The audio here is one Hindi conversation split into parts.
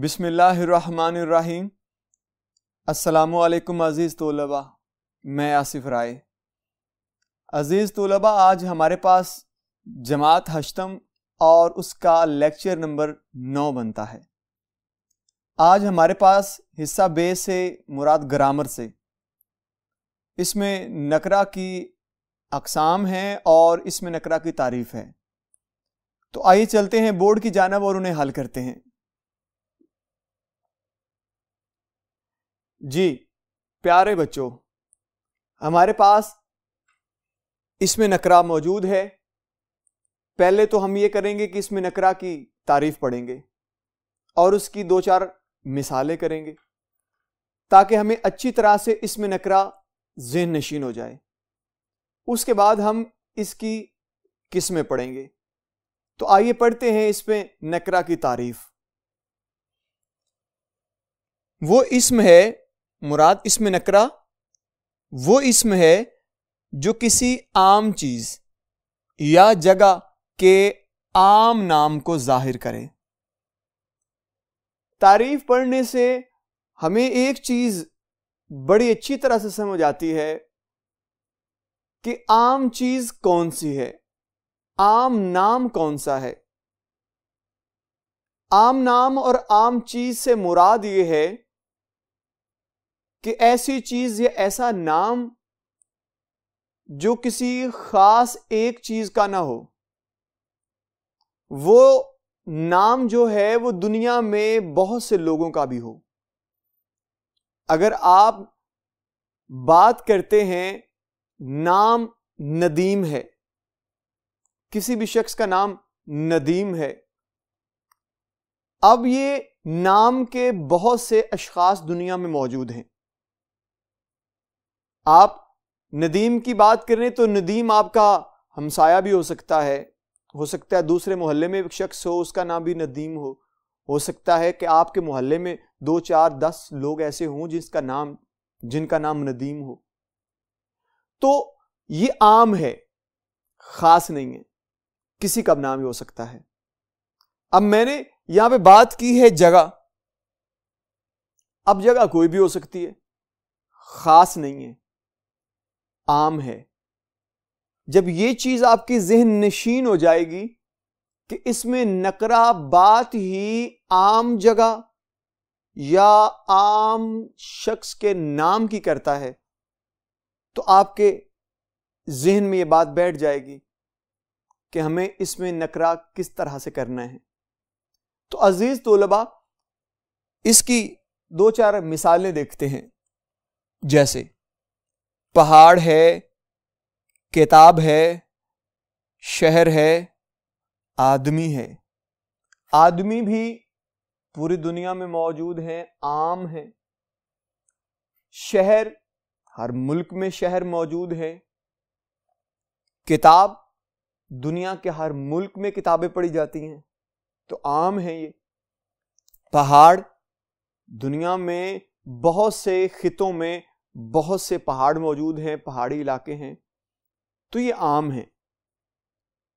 बिसमीम् अल्लाम अज़ीज़ तोलबा मैं आसिफ राय अज़ीज़ तोलबा आज हमारे पास जमात हशतम और उसका लेक्चर नंबर नौ बनता है आज हमारे पास हिस्सा बे से मुराद ग्रामर से इसमें नकरा की अकसाम हैं और इसमें नकरा की तारीफ़ है तो आइए चलते हैं बोर्ड की जानब और उन्हें हल करते हैं जी प्यारे बच्चों हमारे पास इसमें नकरा मौजूद है पहले तो हम ये करेंगे कि इसमें नकरा की तारीफ पढ़ेंगे और उसकी दो चार मिसालें करेंगे ताकि हमें अच्छी तरह से इसमें नकरा जहन नशीन हो जाए उसके बाद हम इसकी किस्में पढ़ेंगे तो आइए पढ़ते हैं इसमें नकरा की तारीफ वो इसम है मुराद इसमें नकरा वो इसम है जो किसी आम चीज़ या जगह के आम नाम को जाहिर करे तारीफ पढ़ने से हमें एक चीज़ बड़ी अच्छी तरह से समझ आती है कि आम चीज़ कौन सी है आम नाम कौन सा है आम नाम और आम चीज़ से मुराद ये है कि ऐसी चीज या ऐसा नाम जो किसी खास एक चीज का ना हो वो नाम जो है वो दुनिया में बहुत से लोगों का भी हो अगर आप बात करते हैं नाम नदीम है किसी भी शख्स का नाम नदीम है अब ये नाम के बहुत से अशखास दुनिया में मौजूद हैं आप नदीम की बात करें तो नदीम आपका हमसाया भी हो सकता है हो सकता है दूसरे मोहल्ले में एक शख्स हो उसका नाम भी नदीम हो हो सकता है कि आपके मोहल्ले में दो चार दस लोग ऐसे हों जिसका नाम जिनका नाम नदीम हो तो ये आम है खास नहीं है किसी का नाम ही हो सकता है अब मैंने यहां पे बात की है जगह अब जगह कोई भी हो सकती है खास नहीं है आम है जब ये चीज़ आपकी जहन नशीन हो जाएगी कि इसमें नकरा बात ही आम जगह या आम शख्स के नाम की करता है तो आपके जहन में ये बात बैठ जाएगी कि हमें इसमें नकरा किस तरह से करना है तो अजीज़ तलबा इसकी दो चार मिसालें देखते हैं जैसे पहाड़ है किताब है शहर है आदमी है आदमी भी पूरी दुनिया में मौजूद हैं आम है शहर हर मुल्क में शहर मौजूद है किताब दुनिया के हर मुल्क में किताबें पढ़ी जाती हैं तो आम है ये पहाड़ दुनिया में बहुत से खितों में बहुत से पहाड़ मौजूद हैं पहाड़ी इलाके हैं तो ये आम है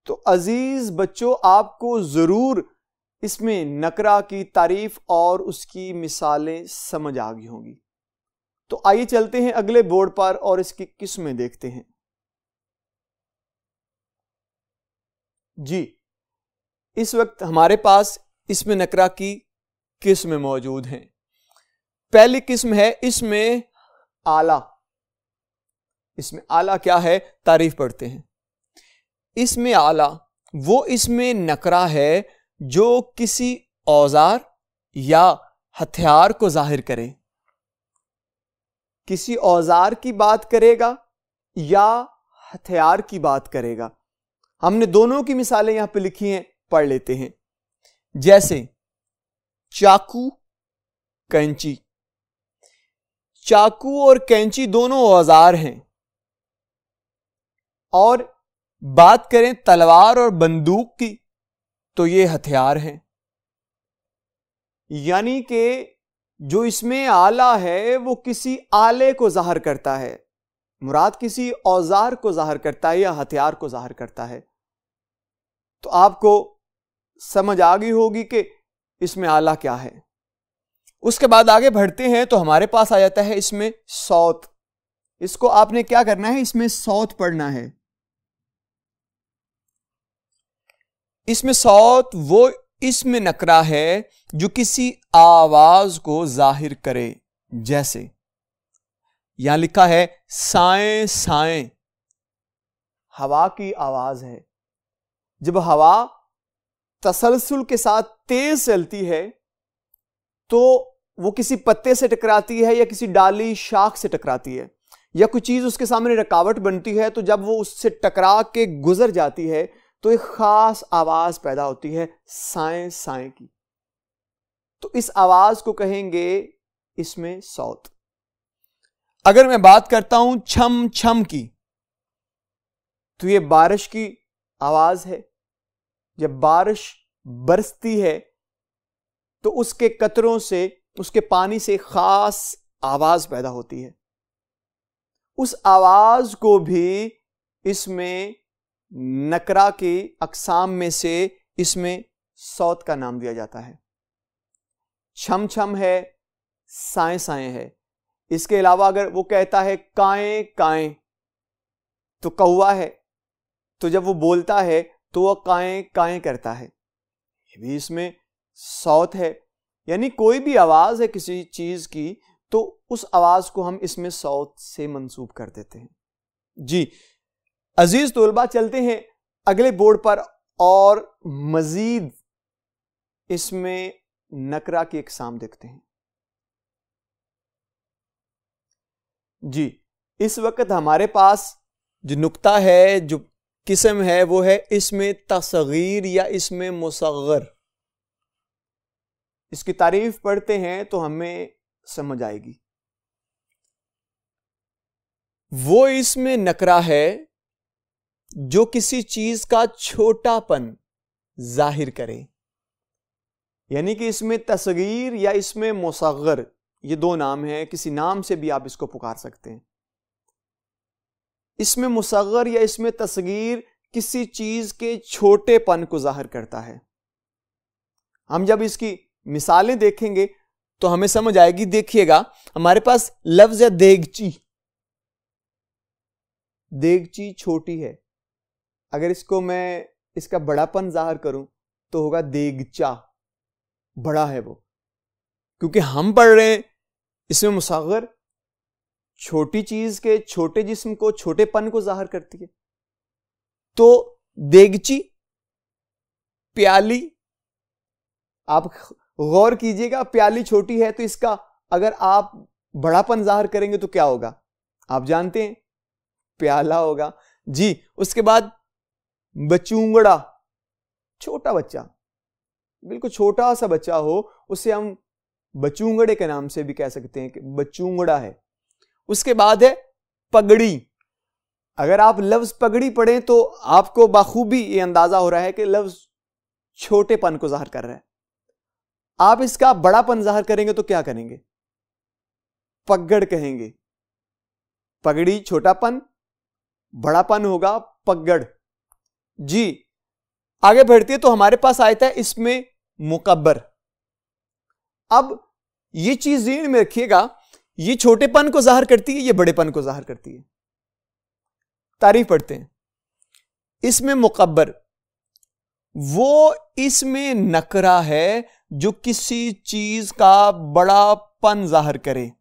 तो अजीज बच्चों आपको ज़रूर इसमें नकरा की तारीफ और उसकी मिसालें समझ आ गई होंगी तो आइए चलते हैं अगले बोर्ड पर और इसकी किस्में देखते हैं जी इस वक्त हमारे पास इसमें नकरा की किस्में मौजूद हैं पहली किस्म है इसमें आला इसमें आला क्या है तारीफ पढ़ते हैं इसमें आला वो इसमें नकरा है जो किसी औजार या हथियार को जाहिर करे किसी औजार की बात करेगा या हथियार की बात करेगा हमने दोनों की मिसालें यहां पे लिखी हैं पढ़ लेते हैं जैसे चाकू कैंची चाकू और कैंची दोनों औजार हैं और बात करें तलवार और बंदूक की तो ये हथियार हैं यानी कि जो इसमें आला है वो किसी आले को जाहिर करता है मुराद किसी औजार को जाहिर करता है या हथियार को जाहिर करता है तो आपको समझ आ गई होगी कि इसमें आला क्या है उसके बाद आगे बढ़ते हैं तो हमारे पास आ जाता है इसमें सौत इसको आपने क्या करना है इसमें सौत पढ़ना है इसमें सौत वो इसमें नकरा है जो किसी आवाज को जाहिर करे जैसे यहां लिखा है साए साए हवा की आवाज है जब हवा तसलसल के साथ तेज चलती है तो वो किसी पत्ते से टकराती है या किसी डाली शाख से टकराती है या कोई चीज़ उसके सामने रकावट बनती है तो जब वो उससे टकरा के गुजर जाती है तो एक ख़ास आवाज़ पैदा होती है साए साए की तो इस आवाज़ को कहेंगे इसमें सौत अगर मैं बात करता हूं छम छम की तो ये बारिश की आवाज़ है जब बारिश बरसती है तो उसके कतरों से उसके पानी से खास आवाज पैदा होती है उस आवाज को भी इसमें नकरा के अकसाम में से इसमें सौत का नाम दिया जाता है छम छम है साए साए है इसके अलावा अगर वो कहता है काए काए तो कौआ है तो जब वो बोलता है तो वह काए काए करता है ये भी इसमें सौत है यानी कोई भी आवाज़ है किसी चीज़ की तो उस आवाज़ को हम इसमें सौत से मंसूब कर देते हैं जी अजीज़ तलबा चलते हैं अगले बोर्ड पर और मज़ीद इसमें नकरा की इकसाम देखते हैं जी इस वक्त हमारे पास जो नुकता है जो किस्म है वो है इसमें तस्गीर या इसमें मुसगर इसकी तारीफ पढ़ते हैं तो हमें समझ आएगी वो इसमें नकरा है जो किसी चीज का छोटापन जाहिर करे यानी कि इसमें तस्गीर या इसमें मुसगर ये दो नाम हैं किसी नाम से भी आप इसको पुकार सकते हैं इसमें मुसगर या इसमें तस्गीर किसी चीज के छोटेपन को जाहिर करता है हम जब इसकी मिसालें देखेंगे तो हमें समझ आएगी देखिएगा हमारे पास लफ्ज है देगची देगची छोटी है अगर इसको मैं इसका बड़ापन जाहिर करूं तो होगा देगचा बड़ा है वो क्योंकि हम पढ़ रहे हैं इसमें मुसागर छोटी चीज के छोटे जिस्म को छोटेपन को जाहिर करती है तो देगची प्याली आप गौर कीजिएगा प्याली छोटी है तो इसका अगर आप बड़ापन जाहिर करेंगे तो क्या होगा आप जानते हैं प्याला होगा जी उसके बाद बचूंगड़ा छोटा बच्चा बिल्कुल छोटा सा बच्चा हो उसे हम बचूंगड़े के नाम से भी कह सकते हैं कि बचूंगड़ा है उसके बाद है पगड़ी अगर आप लफ्ज पगड़ी पढ़ें तो आपको बाखूबी ये अंदाजा हो रहा है कि लफ्ज छोटेपन को जाहिर कर रहा है आप इसका बड़ापन जाहिर करेंगे तो क्या करेंगे पगड़ कहेंगे पगड़ी छोटापन बड़ापन होगा पगड़ जी आगे बढ़ती है तो हमारे पास आया था इसमें मुकबर अब ये चीज रीण में रखिएगा ये छोटेपन को जाहिर करती है ये बड़ेपन को जाहिर करती है तारीफ पढ़ते हैं इसमें मुकबर वो इसमें नकरा है जो किसी चीज का बड़ापन जाहिर करे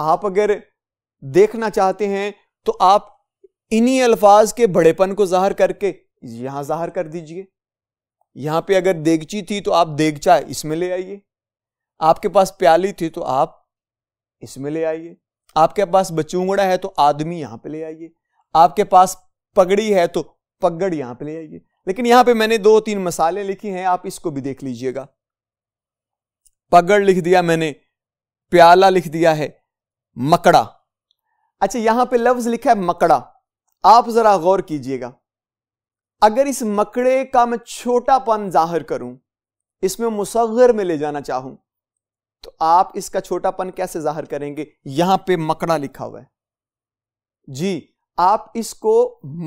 आप अगर देखना चाहते हैं तो आप इन्हीं अल्फाज के बड़ेपन को जाहिर करके यहां जाहिर कर दीजिए यहां पे अगर देगची थी तो आप देगचा इसमें ले आइए आपके पास प्याली थी तो आप इसमें ले आइए आपके पास बचूंगड़ा है तो आदमी यहां पे ले आइए आपके पास पगड़ी है तो पगड़ यहां पे ले आइए लेकिन यहां पे मैंने दो तीन मसाले लिखी हैं आप इसको भी देख लीजिएगा पगड़ लिख दिया मैंने प्याला लिख दिया है मकड़ा अच्छा यहां पे लफ्ज लिखा है मकड़ा आप जरा गौर कीजिएगा अगर इस मकड़े का मैं छोटापन जाहिर करूं इसमें मुसगर में ले जाना चाहूं तो आप इसका छोटापन कैसे जाहिर करेंगे यहां पे मकड़ा लिखा हुआ है जी आप इसको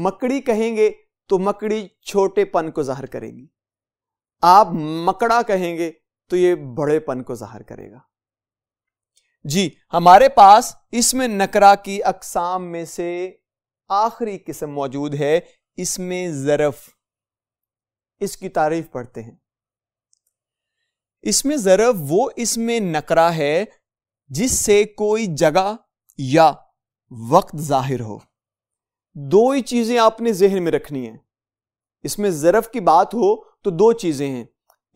मकड़ी कहेंगे तो मकड़ी छोटेपन को जाहिर करेगी आप मकड़ा कहेंगे तो ये बड़ेपन को जाहिर करेगा जी हमारे पास इसमें नकरा की अकसाम में से आखिरी किस्म मौजूद है इसमें जरफ इसकी तारीफ पढ़ते हैं इसमें जरफ वो इसमें नकरा है जिससे कोई जगह या वक्त जाहिर हो दो ही चीजें आपने जहन में रखनी है इसमें जरफ की बात हो तो दो चीजें हैं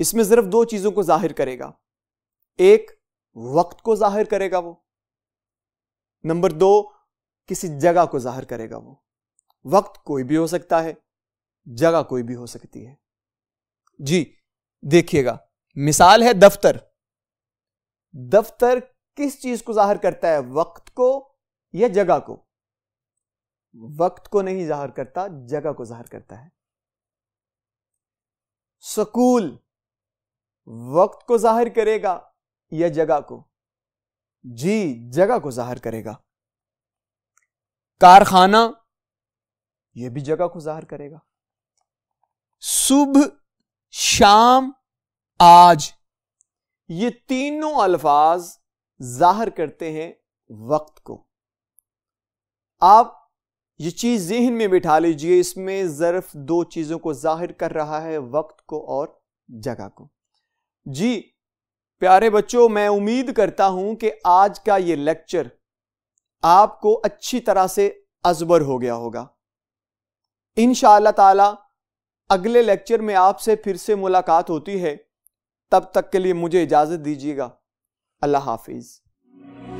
इसमें सिर्फ दो चीजों को जाहिर करेगा एक वक्त को जाहिर करेगा वो नंबर दो किसी जगह को जाहिर करेगा वो वक्त कोई भी हो सकता है जगह कोई भी हो सकती है जी देखिएगा मिसाल है दफ्तर दफ्तर किस चीज को जाहिर करता है वक्त को या जगह को वक्त को नहीं जाहिर करता जगह को जाहिर करता है स्कूल वक्त को जाहिर करेगा या जगह को जी जगह को जाहिर करेगा कारखाना यह भी जगह को जाहिर करेगा सुबह शाम आज ये तीनों अल्फाज जाहिर करते हैं वक्त को आप ये चीज जहन में बिठा लीजिए इसमें जर्फ दो चीजों को जाहिर कर रहा है वक्त को और जगह को जी प्यारे बच्चों मैं उम्मीद करता हूं कि आज का ये लेक्चर आपको अच्छी तरह से अजबर हो गया होगा इन ताला अगले लेक्चर में आपसे फिर से मुलाकात होती है तब तक के लिए मुझे इजाज़त दीजिएगा अल्लाह हाफिज़